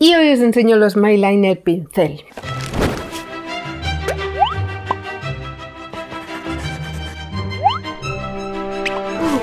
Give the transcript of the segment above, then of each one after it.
Y hoy os enseño los My Liner Pincel.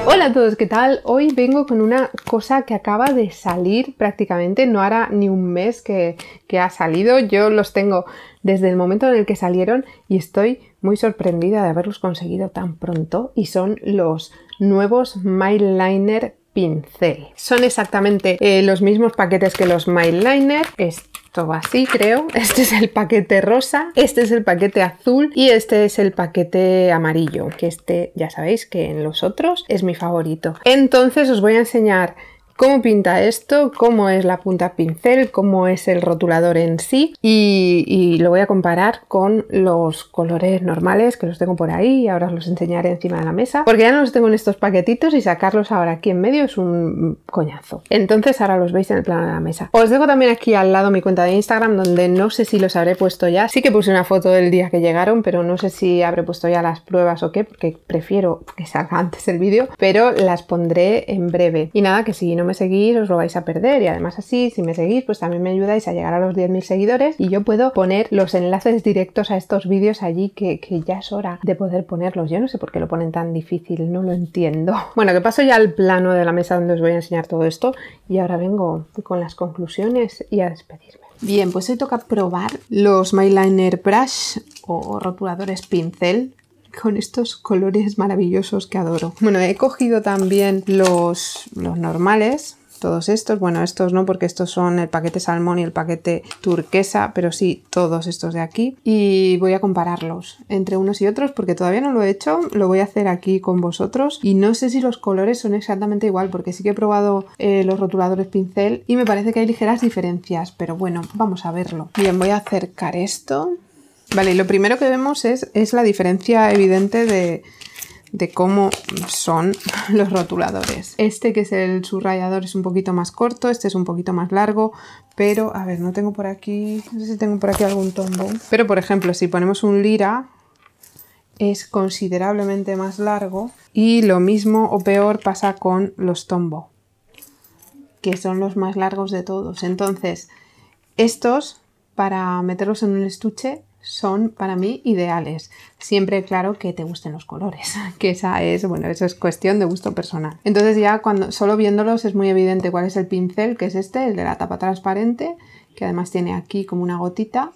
Hola a todos, ¿qué tal? Hoy vengo con una cosa que acaba de salir prácticamente, no hará ni un mes que, ha salido. Yo los tengo desde el momento en el que salieron y estoy muy sorprendida de haberlos conseguido tan pronto. Y son los nuevos Pincel pincel. Son exactamente eh, los mismos paquetes que los My Liner. Esto va así, creo. Este es el paquete rosa, este es el paquete azul y este es el paquete amarillo, que este ya sabéis que en los otros es mi favorito. Entonces os voy a enseñar cómo pinta esto, cómo es la punta pincel, cómo es el rotulador en sí y, lo voy a comparar con los colores normales que los tengo por ahí y ahora os los enseñaré encima de la mesa porque ya no los tengo en estos paquetitos y sacarlos ahora aquí en medio es un coñazo. Entonces ahora los veis en el plano de la mesa. Os dejo también aquí al lado mi cuenta de Instagram donde no sé si los habré puesto ya. Sí que puse una foto del día que llegaron pero no sé si habré puesto ya las pruebas o qué porque prefiero que salga antes el vídeo pero las pondré en breve. Y nada que si no me seguís os lo vais a perder y además así, si me seguís, pues también me ayudáis a llegar a los 10.000 seguidores y yo puedo poner los enlaces directos a estos vídeos allí que, ya es hora de poder ponerlos. Yo no sé por qué lo ponen tan difícil, no lo entiendo. Bueno, que paso ya al plano de la mesa donde os voy a enseñar todo esto y ahora vengo con las conclusiones y a despedirme. Bien, pues hoy toca probar los My Liner Brush o rotuladores pincel con estos colores maravillosos que adoro. Bueno, he cogido también los, los normales, todos estos, bueno estos no porque estos son el paquete salmón y el paquete turquesa, pero sí todos estos de aquí y voy a compararlos entre unos y otros porque todavía no lo he hecho, lo voy a hacer aquí con vosotros y no sé si los colores son exactamente igual porque sí que he probado eh, los rotuladores pincel y me parece que hay ligeras diferencias, pero bueno, vamos a verlo. Bien, voy a acercar esto Vale, lo primero que vemos es, la diferencia evidente de, de cómo son los rotuladores. Este que es el subrayador es un poquito más corto, este es un poquito más largo, pero a ver, no tengo por aquí, no sé si tengo por aquí algún tombo. Pero por ejemplo, si ponemos un lira, es considerablemente más largo y lo mismo o peor pasa con los tombo, que son los más largos de todos. Entonces, estos para meterlos en un estuche son para mí ideales. Siempre claro que te gusten los colores, que esa es, bueno, eso es cuestión de gusto personal. Entonces ya cuando solo viéndolos es muy evidente cuál es el pincel, que es este, el de la tapa transparente, que además tiene aquí como una gotita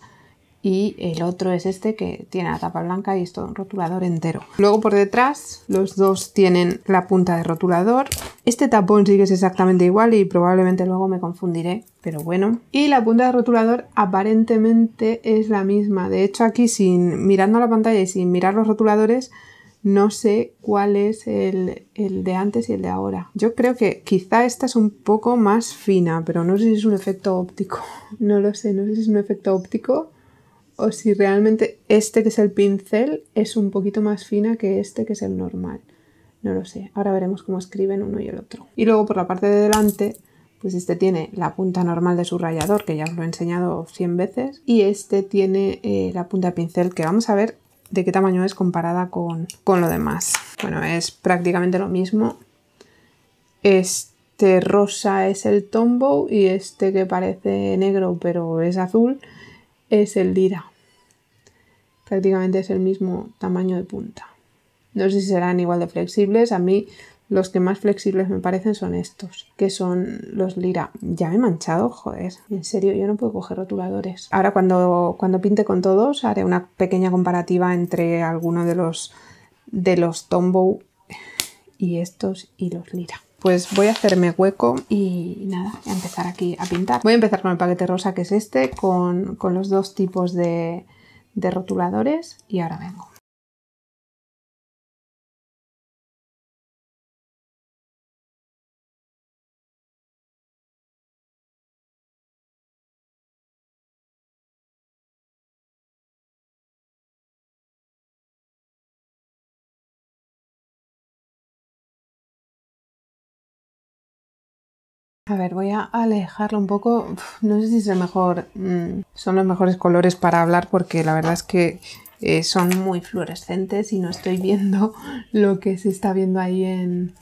y el otro es este que tiene la tapa blanca y es todo un rotulador entero. Luego por detrás los dos tienen la punta de rotulador. Este tapón sí que es exactamente igual y probablemente luego me confundiré, pero bueno. Y la punta de rotulador aparentemente es la misma. De hecho aquí sin mirando la pantalla y sin mirar los rotuladores no sé cuál es el, el, de antes y el de ahora. Yo creo que quizá esta es un poco más fina, pero no sé si es un efecto óptico. No lo sé, no sé si es un efecto óptico o si realmente este que es el pincel es un poquito más fina que este que es el normal. No lo sé, ahora veremos cómo escriben uno y el otro. Y luego por la parte de delante, pues este tiene la punta normal de su subrayador, que ya os lo he enseñado 100 veces, y este tiene eh, la punta de pincel, que vamos a ver de qué tamaño es comparada con, con lo demás. Bueno, es prácticamente lo mismo. Este rosa es el Tombow y este que parece negro pero es azul es el Lira prácticamente es el mismo tamaño de punta. No sé si serán igual de flexibles, a mí los que más flexibles me parecen son estos, que son los lira. Ya me he manchado, joder. En serio, yo no puedo coger rotuladores. Ahora cuando, cuando pinte con todos haré una pequeña comparativa entre alguno de los, de los Tombow y estos y los lira pues voy a hacerme hueco y nada, a empezar aquí a pintar. Voy a empezar con el paquete rosa que es este, con los dos tipos de, de rotuladores y ahora vengo. A ver, voy a alejarlo un poco. no sé si es mejor. Mm, son los mejores colores para hablar porque la verdad es que eh, son muy fluorescentes y no estoy viendo lo que se está viendo ahí en,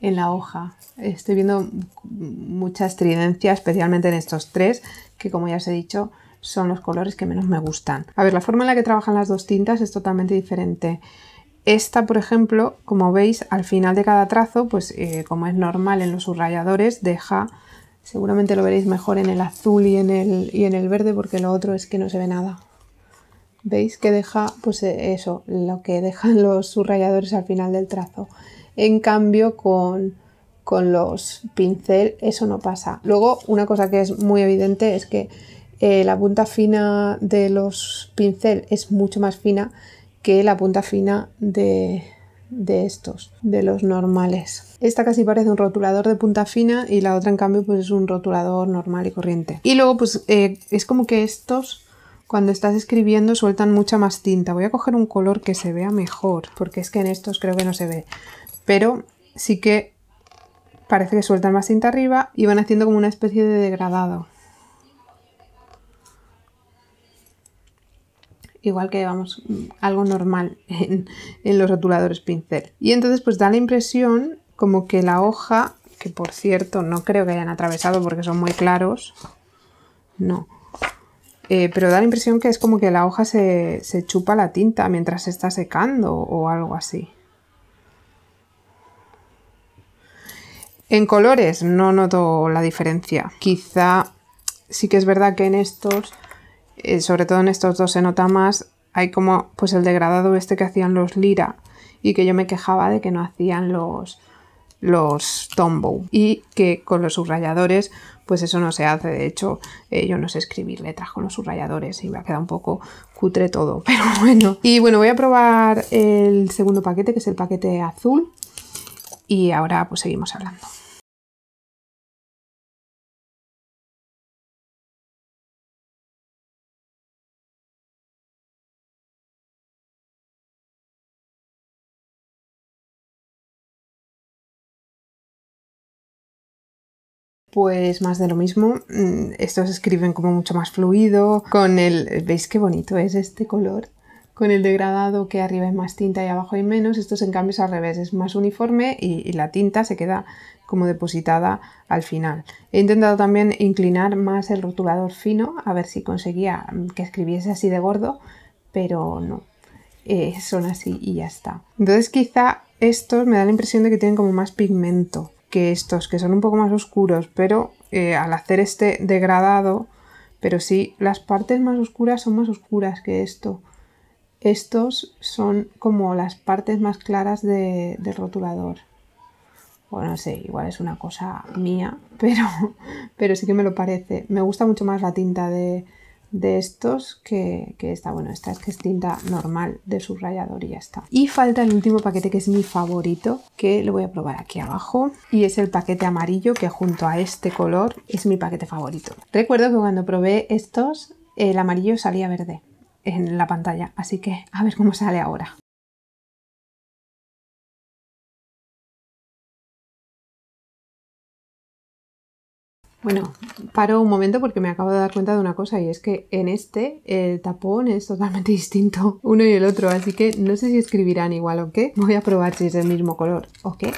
en la hoja. Estoy viendo mucha estridencia, especialmente en estos tres, que como ya os he dicho, son los colores que menos me gustan. A ver, la forma en la que trabajan las dos tintas es totalmente diferente. Esta, por ejemplo, como veis, al final de cada trazo, pues eh, como es normal en los subrayadores, deja, seguramente lo veréis mejor en el azul y en el, y en el verde, porque lo otro es que no se ve nada. ¿Veis que deja, pues eh, eso, lo que dejan los subrayadores al final del trazo? En cambio, con, los pincel eso no pasa. Luego, una cosa que es muy evidente es que eh, la punta fina de los pincel es mucho más fina que la punta fina de, estos, de los normales. Esta casi parece un rotulador de punta fina y la otra en cambio pues es un rotulador normal y corriente. Y luego pues eh, es como que estos cuando estás escribiendo sueltan mucha más tinta. Voy a coger un color que se vea mejor porque es que en estos creo que no se ve. Pero sí que parece que sueltan más tinta arriba y van haciendo como una especie de degradado. igual que vamos algo normal en, los rotuladores pincel. Y entonces pues da la impresión como que la hoja, que por cierto no creo que hayan atravesado porque son muy claros, no, eh, pero da la impresión que es como que la hoja se, se chupa la tinta mientras se está secando o algo así. En colores no noto la diferencia. Quizá sí que es verdad que en estos eh, sobre todo en estos dos se nota más, hay como pues el degradado este que hacían los lira y que yo me quejaba de que no hacían los los tombow y que con los subrayadores pues eso no se hace de hecho eh, yo no sé escribir letras con los subrayadores y me ha quedado un poco cutre todo pero bueno y bueno voy a probar el segundo paquete que es el paquete azul y ahora pues seguimos hablando pues más de lo mismo. Mm, estos escriben como mucho más fluido, con el... ¿Veis qué bonito es este color? Con el degradado que arriba es más tinta y abajo hay menos. Estos en cambio es al revés, es más uniforme y, la tinta se queda como depositada al final. He intentado también inclinar más el rotulador fino, a ver si conseguía mm, que escribiese así de gordo, pero no. Eh, son así y ya está. Entonces quizá estos me da la impresión de que tienen como más pigmento que estos, que son un poco más oscuros, pero eh, al hacer este degradado, pero sí, las partes más oscuras son más oscuras que esto. Estos son como las partes más claras de, del rotulador. Bueno, no sé, igual es una cosa mía, pero, pero sí que me lo parece. Me gusta mucho más la tinta de, de estos que, está, bueno, esta es que es tinta normal de subrayador y ya está. Y falta el último paquete que es mi favorito, que lo voy a probar aquí abajo y es el paquete amarillo que junto a este color es mi paquete favorito. Recuerdo que cuando probé estos el amarillo salía verde en la pantalla, así que a ver cómo sale ahora. Bueno, paro un momento porque me acabo de dar cuenta de una cosa y es que en este el tapón es totalmente distinto uno y el otro, así que no sé si escribirán igual o qué. Voy a probar si es el mismo color o qué.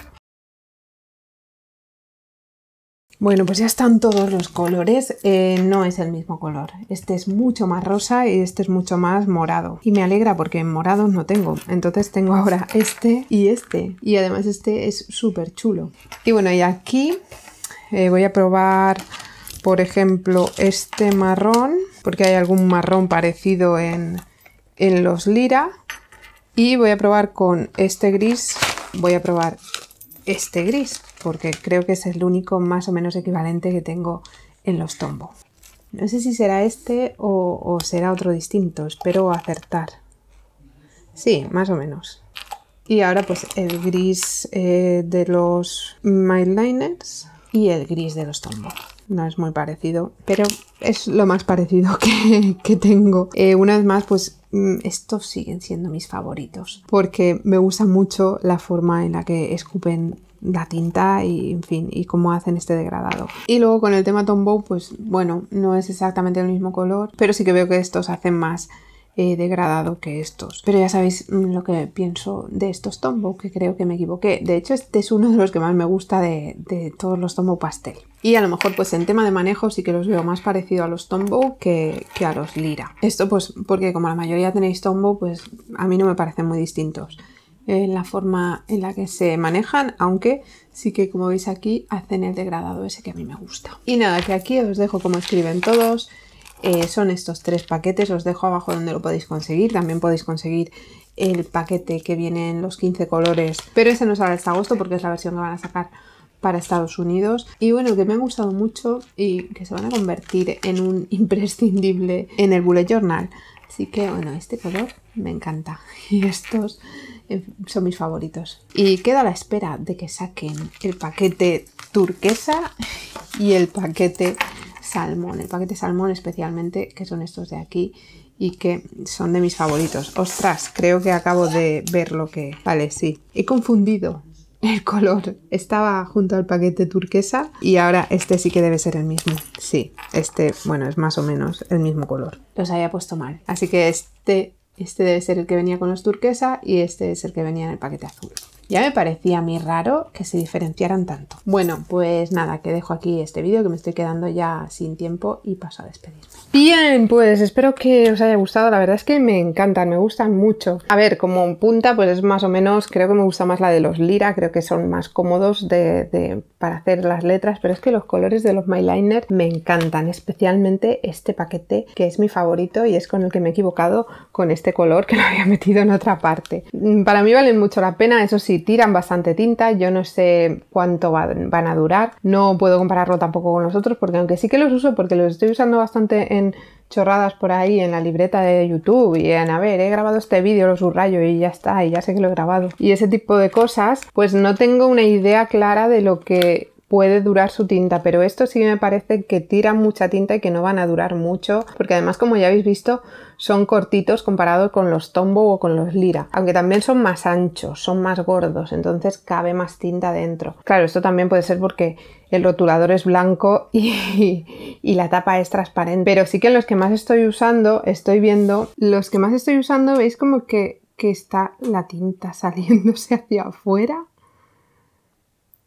Bueno, pues ya están todos los colores. Eh, no es el mismo color. Este es mucho más rosa y este es mucho más morado. Y me alegra porque en morado no tengo. Entonces tengo ahora este y este. Y además este es súper chulo. Y bueno, y aquí eh, voy a probar, por ejemplo, este marrón, porque hay algún marrón parecido en, los lira. Y voy a probar con este gris, voy a probar este gris, porque creo que es el único más o menos equivalente que tengo en los Tombow. No sé si será este o, será otro distinto, espero acertar. Sí, más o menos. Y ahora pues el gris eh, de los My Liners y el gris de los tombos. No es muy parecido, pero es lo más parecido que, tengo. Eh, una vez más, pues mm, estos siguen siendo mis favoritos porque me gusta mucho la forma en la que escupen la tinta y en fin y cómo hacen este degradado y luego con el tema Tombow pues bueno no es exactamente el mismo color pero sí que veo que estos hacen más eh, degradado que estos. Pero ya sabéis mm, lo que pienso de estos Tombow, que creo que me equivoqué. De hecho, este es uno de los que más me gusta de, de todos los Tombow pastel. Y a lo mejor pues en tema de manejo sí que los veo más parecido a los Tombow que, que a los Lira. Esto pues porque como la mayoría tenéis Tombow, pues a mí no me parecen muy distintos en la forma en la que se manejan, aunque sí que como veis aquí hacen el degradado ese que a mí me gusta. Y nada, que aquí os dejo como escriben todos, eh, son estos tres paquetes, os dejo abajo donde lo podéis conseguir, también podéis conseguir el paquete que viene en los 15 colores, pero ese no sale hasta agosto porque es la versión que van a sacar para Estados Unidos y bueno que me han gustado mucho y que se van a convertir en un imprescindible en el bullet journal así que bueno este color me encanta y estos eh, son mis favoritos y queda a la espera de que saquen el paquete turquesa y el paquete salmón, el paquete salmón especialmente, que son estos de aquí y que son de mis favoritos. Ostras, creo que acabo de ver lo que... Vale, sí. He confundido el color. Estaba junto al paquete turquesa y ahora este sí que debe ser el mismo. Sí, este, bueno, es más o menos el mismo color. Los había puesto mal. Así que este, este debe ser el que venía con los turquesa y este es el que venía en el paquete azul. Ya me parecía a mí raro que se diferenciaran tanto. Bueno, pues nada, que dejo aquí este vídeo que me estoy quedando ya sin tiempo y paso a despedirme. Bien, pues espero que os haya gustado. La verdad es que me encantan, me gustan mucho. A ver, como punta, pues es más o menos, creo que me gusta más la de los Lira, creo que son más cómodos de, de para hacer las letras, pero es que los colores de los Liner me encantan, especialmente este paquete que es mi favorito y es con el que me he equivocado con este color que lo había metido en otra parte. Mm, para mí valen mucho la pena, eso sí, tiran bastante tinta, yo no sé cuánto van a durar, no puedo compararlo tampoco con los otros porque aunque sí que los uso porque los estoy usando bastante en chorradas por ahí en la libreta de YouTube y en, a ver, he grabado este vídeo, lo subrayo y ya está, y ya sé que lo he grabado. Y ese tipo de cosas, pues no tengo una idea clara de lo que puede durar su tinta, pero esto sí me parece que tira mucha tinta y que no van a durar mucho, porque además como ya habéis visto, son cortitos comparados con los Tombow o con los Lira, aunque también son más anchos, son más gordos, entonces cabe más tinta dentro. Claro, esto también puede ser porque el rotulador es blanco y, la tapa es transparente, pero sí que los que más estoy usando, estoy viendo, los que más estoy usando, veis como que, que está la tinta saliéndose hacia afuera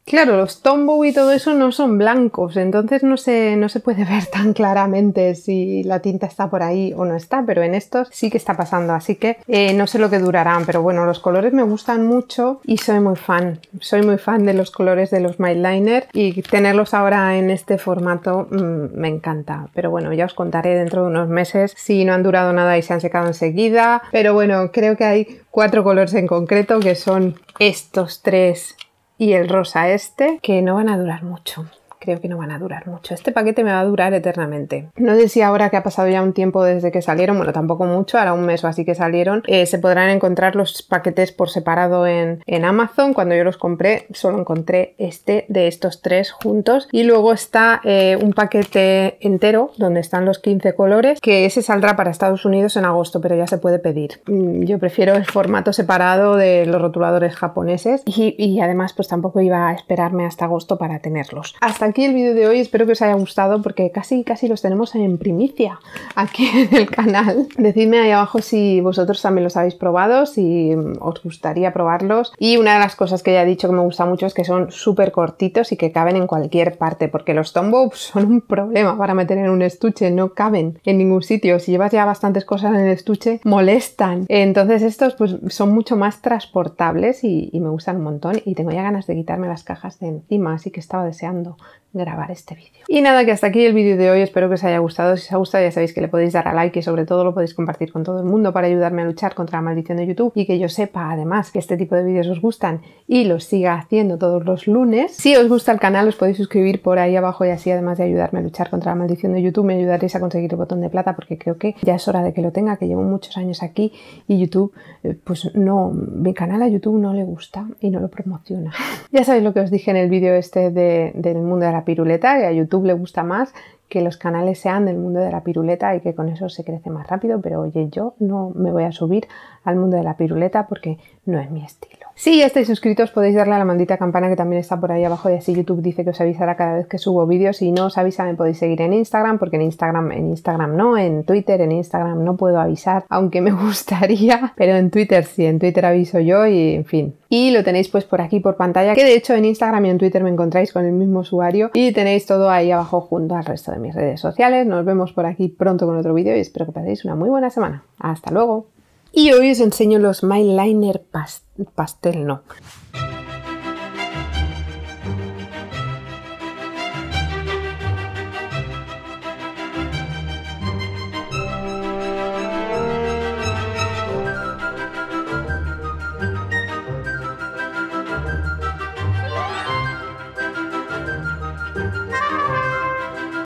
Claro, los Tombow y todo eso no son blancos, entonces no se, no se puede ver tan claramente si la tinta está por ahí o no está, pero en estos sí que está pasando, así que eh, no sé lo que durarán, pero bueno, los colores me gustan mucho y soy muy fan, soy muy fan de los colores de los Liner y tenerlos ahora en este formato mm, me encanta, pero bueno, ya os contaré dentro de unos meses si no han durado nada y se han secado enseguida, pero bueno, creo que hay cuatro colores en concreto que son estos tres y el rosa este que no van a durar mucho creo que no van a durar mucho. Este paquete me va a durar eternamente. No sé si ahora que ha pasado ya un tiempo desde que salieron, bueno, tampoco mucho, ahora un mes o así que salieron, eh, se podrán encontrar los paquetes por separado en, en Amazon. Cuando yo los compré, solo encontré este de estos tres juntos. Y luego está eh, un paquete entero donde están los 15 colores, que ese saldrá para Estados Unidos en agosto, pero ya se puede pedir. Mm, yo prefiero el formato separado de los rotuladores japoneses y, además pues tampoco iba a esperarme hasta agosto para tenerlos. Hasta aquí el vídeo de hoy, espero que os haya gustado porque casi casi los tenemos en primicia aquí en el canal. Decidme ahí abajo si vosotros también los habéis probado, si os gustaría probarlos. Y una de las cosas que ya he dicho que me gusta mucho es que son súper cortitos y que caben en cualquier parte, porque los Tombow son un problema para meter en un estuche, no caben en ningún sitio. Si llevas ya bastantes cosas en el estuche, molestan. Entonces estos pues son mucho más transportables y, y me gustan un montón y tengo ya ganas de quitarme las cajas de encima, así que estaba deseando grabar este vídeo. Y nada, que hasta aquí el vídeo de hoy, espero que os haya gustado, si os ha gustado ya sabéis que le podéis dar a like y sobre todo lo podéis compartir con todo el mundo para ayudarme a luchar contra la maldición de YouTube y que yo sepa además que este tipo de vídeos os gustan y los siga haciendo todos los lunes. Si os gusta el canal os podéis suscribir por ahí abajo y así además de ayudarme a luchar contra la maldición de YouTube me ayudaréis a conseguir el botón de plata porque creo que ya es hora de que lo tenga, que llevo muchos años aquí y YouTube, eh, pues no, mi canal a YouTube no le gusta y no lo promociona. ya sabéis lo que os dije en el vídeo este de, del mundo de la piruleta, que a YouTube le gusta más que los canales sean del mundo de la piruleta y que con eso se crece más rápido, pero oye, yo no me voy a subir al mundo de la piruleta porque no es mi estilo. Si ya estáis suscritos podéis darle a la maldita campana que también está por ahí abajo y así YouTube dice que os avisará cada vez que subo vídeos. Si no os avisa me podéis seguir en Instagram porque en Instagram, en Instagram no, en Twitter, en Instagram no puedo avisar, aunque me gustaría, pero en Twitter sí, en Twitter aviso yo y en fin. Y lo tenéis pues por aquí por pantalla, que de hecho en Instagram y en Twitter me encontráis con el mismo usuario y tenéis todo ahí abajo junto al resto de mis redes sociales. Nos vemos por aquí pronto con otro vídeo y espero que paséis una muy buena semana. Hasta luego. Y hoy os enseño los My Liner pastel, no.